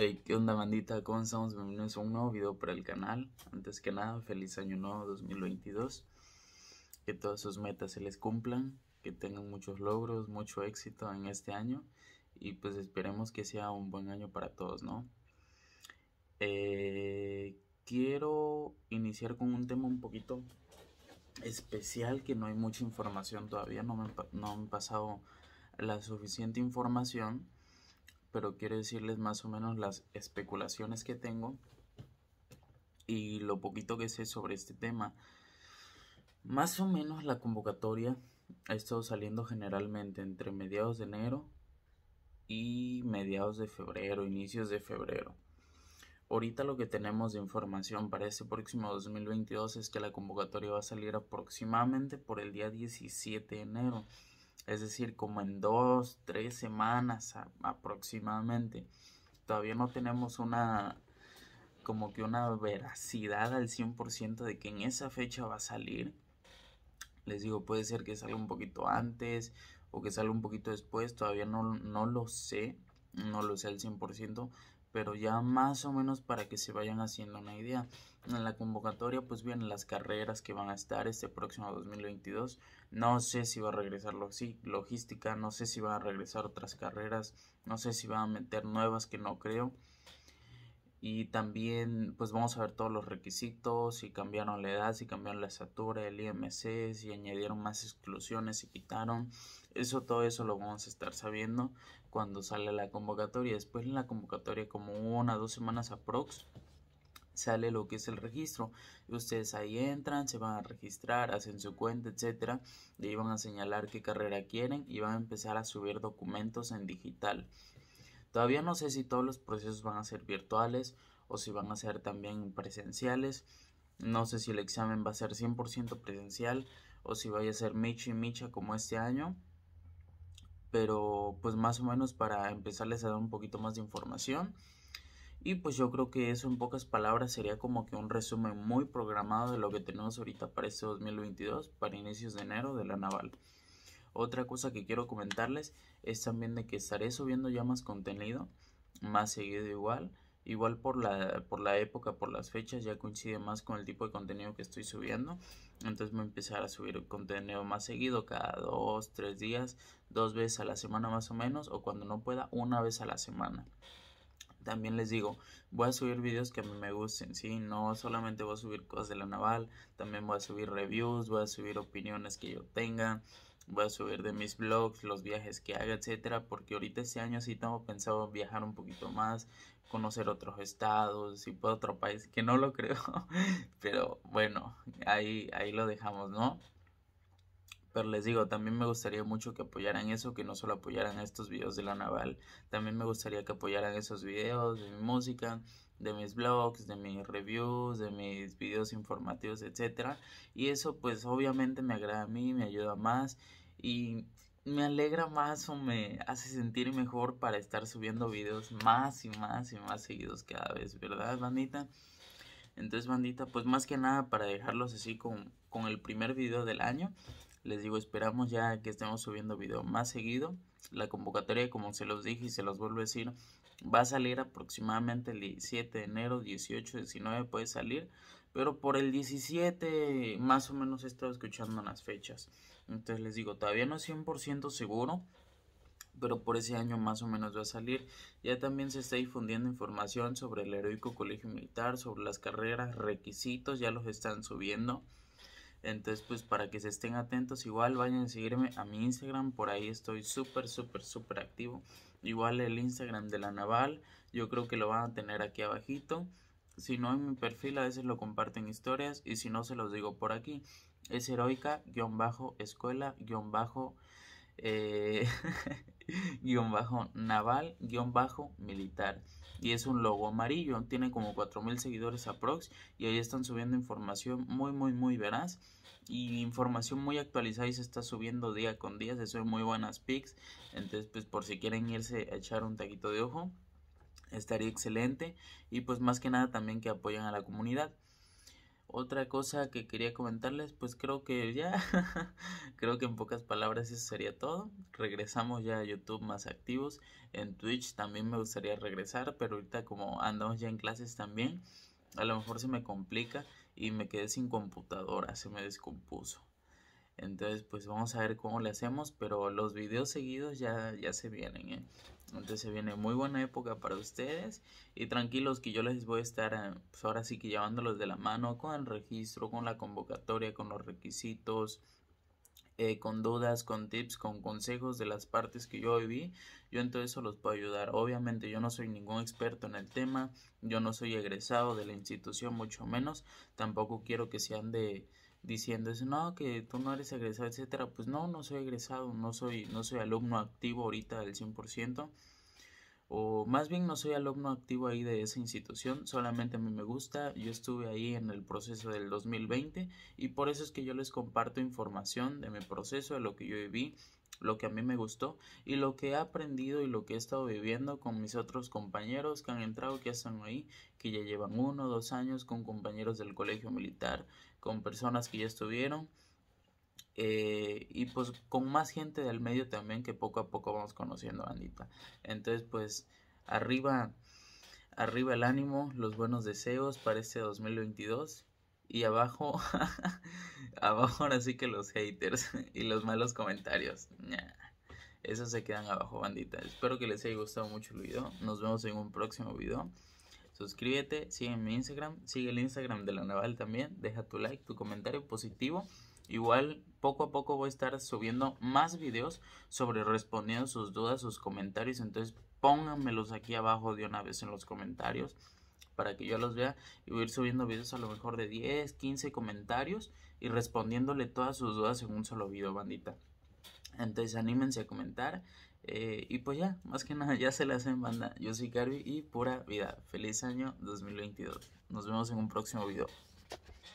Hey, ¿qué onda bandita? ¿Cómo estamos? Bienvenidos a un nuevo video para el canal. Antes que nada, feliz año nuevo 2022. Que todas sus metas se les cumplan, que tengan muchos logros, mucho éxito en este año y pues esperemos que sea un buen año para todos, ¿no? Eh, quiero iniciar con un tema un poquito especial que no hay mucha información todavía, no me, no me han pasado la suficiente información pero quiero decirles más o menos las especulaciones que tengo y lo poquito que sé sobre este tema. Más o menos la convocatoria ha estado saliendo generalmente entre mediados de enero y mediados de febrero, inicios de febrero. Ahorita lo que tenemos de información para este próximo 2022 es que la convocatoria va a salir aproximadamente por el día 17 de enero es decir, como en dos, tres semanas aproximadamente. Todavía no tenemos una como que una veracidad al 100% de que en esa fecha va a salir. Les digo, puede ser que salga un poquito antes o que salga un poquito después, todavía no, no lo sé, no lo sé al 100%, pero ya más o menos para que se vayan haciendo una idea. En la convocatoria pues vienen las carreras que van a estar este próximo 2022. No sé si va a regresar logística, no sé si va a regresar otras carreras, no sé si va a meter nuevas que no creo y también pues vamos a ver todos los requisitos, si cambiaron la edad, si cambiaron la estatura, el IMC, si añadieron más exclusiones, si quitaron. Eso todo eso lo vamos a estar sabiendo cuando sale la convocatoria. Después en la convocatoria como una dos semanas aprox sale lo que es el registro. Y Ustedes ahí entran, se van a registrar, hacen su cuenta, etcétera, y ahí van a señalar qué carrera quieren y van a empezar a subir documentos en digital. Todavía no sé si todos los procesos van a ser virtuales o si van a ser también presenciales. No sé si el examen va a ser 100% presencial o si vaya a ser Michi y micha como este año. Pero pues más o menos para empezarles a dar un poquito más de información. Y pues yo creo que eso en pocas palabras sería como que un resumen muy programado de lo que tenemos ahorita para este 2022, para inicios de enero de la Naval. Otra cosa que quiero comentarles es también de que estaré subiendo ya más contenido, más seguido igual. Igual por la, por la época, por las fechas, ya coincide más con el tipo de contenido que estoy subiendo. Entonces voy a empezar a subir contenido más seguido, cada dos, tres días, dos veces a la semana más o menos, o cuando no pueda, una vez a la semana también les digo, voy a subir videos que a mí me gusten, ¿sí? No solamente voy a subir cosas de la naval, también voy a subir reviews, voy a subir opiniones que yo tenga, voy a subir de mis blogs, los viajes que haga, etcétera, porque ahorita este año sí tengo pensado viajar un poquito más, conocer otros estados, y por otro país, que no lo creo, pero bueno, ahí, ahí lo dejamos, ¿no? Pero les digo, también me gustaría mucho que apoyaran eso, que no solo apoyaran estos videos de la naval, también me gustaría que apoyaran esos videos, de mi música, de mis blogs, de mis reviews, de mis videos informativos, etc. Y eso pues obviamente me agrada a mí, me ayuda más y me alegra más o me hace sentir mejor para estar subiendo videos más y más y más seguidos cada vez, ¿verdad, bandita? Entonces, bandita, pues más que nada para dejarlos así con, con el primer video del año. Les digo, esperamos ya que estemos subiendo video más seguido. La convocatoria, como se los dije y se los vuelvo a decir, Va a salir aproximadamente el 17 de enero, 18, 19 puede salir, pero por el 17 más o menos he estado escuchando las fechas. Entonces les digo, todavía no es 100% seguro, pero por ese año más o menos va a salir. Ya también se está difundiendo información sobre el heroico colegio militar, sobre las carreras, requisitos, ya los están subiendo. Entonces, pues para que se estén atentos, igual vayan a seguirme a mi Instagram, por ahí estoy súper, súper, súper activo. Igual el Instagram de la Naval, yo creo que lo van a tener aquí abajito. Si no en mi perfil, a veces lo comparten historias y si no, se los digo por aquí. Es heroica-escuela-... Eh, guión bajo naval guión bajo militar y es un logo amarillo tiene como 4000 seguidores aprox y ahí están subiendo información muy muy muy veraz y información muy actualizada y se está subiendo día con día se suben muy buenas pics entonces pues por si quieren irse a echar un taquito de ojo estaría excelente y pues más que nada también que apoyan a la comunidad otra cosa que quería comentarles, pues creo que ya, creo que en pocas palabras eso sería todo. Regresamos ya a YouTube más activos. En Twitch también me gustaría regresar, pero ahorita como andamos ya en clases también, a lo mejor se me complica y me quedé sin computadora, se me descompuso. Entonces, pues vamos a ver cómo le hacemos, pero los videos seguidos ya, ya se vienen, ¿eh? Entonces se viene muy buena época para ustedes y tranquilos que yo les voy a estar, eh, pues, ahora sí que llevándolos de la mano con el registro, con la convocatoria, con los requisitos, eh, con dudas, con tips, con consejos de las partes que yo hoy vi. yo en todo eso los puedo ayudar. Obviamente yo no soy ningún experto en el tema, yo no soy egresado de la institución, mucho menos, tampoco quiero que sean de diciendo es no, que tú no eres egresado, etcétera. Pues no, no soy egresado, no soy, no soy alumno activo ahorita del 100%, o más bien no soy alumno activo ahí de esa institución, solamente a mí me gusta, yo estuve ahí en el proceso del 2020 y por eso es que yo les comparto información de mi proceso, de lo que yo viví, lo que a mí me gustó y lo que he aprendido y lo que he estado viviendo con mis otros compañeros que han entrado, que están ahí, que ya llevan uno o dos años con compañeros del colegio militar, con personas que ya estuvieron eh, y pues con más gente del medio también que poco a poco vamos conociendo, bandita. Entonces pues arriba, arriba el ánimo, los buenos deseos para este 2022 y abajo, abajo ahora sí que los haters y los malos comentarios. esos se quedan abajo, bandita. Espero que les haya gustado mucho el video. Nos vemos en un próximo video. Suscríbete, sigue mi Instagram, sigue el Instagram de la Naval también. Deja tu like, tu comentario positivo. Igual poco a poco voy a estar subiendo más videos sobre respondiendo sus dudas, sus comentarios. Entonces pónganmelos aquí abajo de una vez en los comentarios para que yo los vea y voy a ir subiendo videos a lo mejor de 10, 15 comentarios y respondiéndole todas sus dudas en un solo video, bandita. Entonces anímense a comentar eh, y pues ya, más que nada ya se las hacen banda. Yo soy Carvi y pura vida. Feliz año 2022. Nos vemos en un próximo video.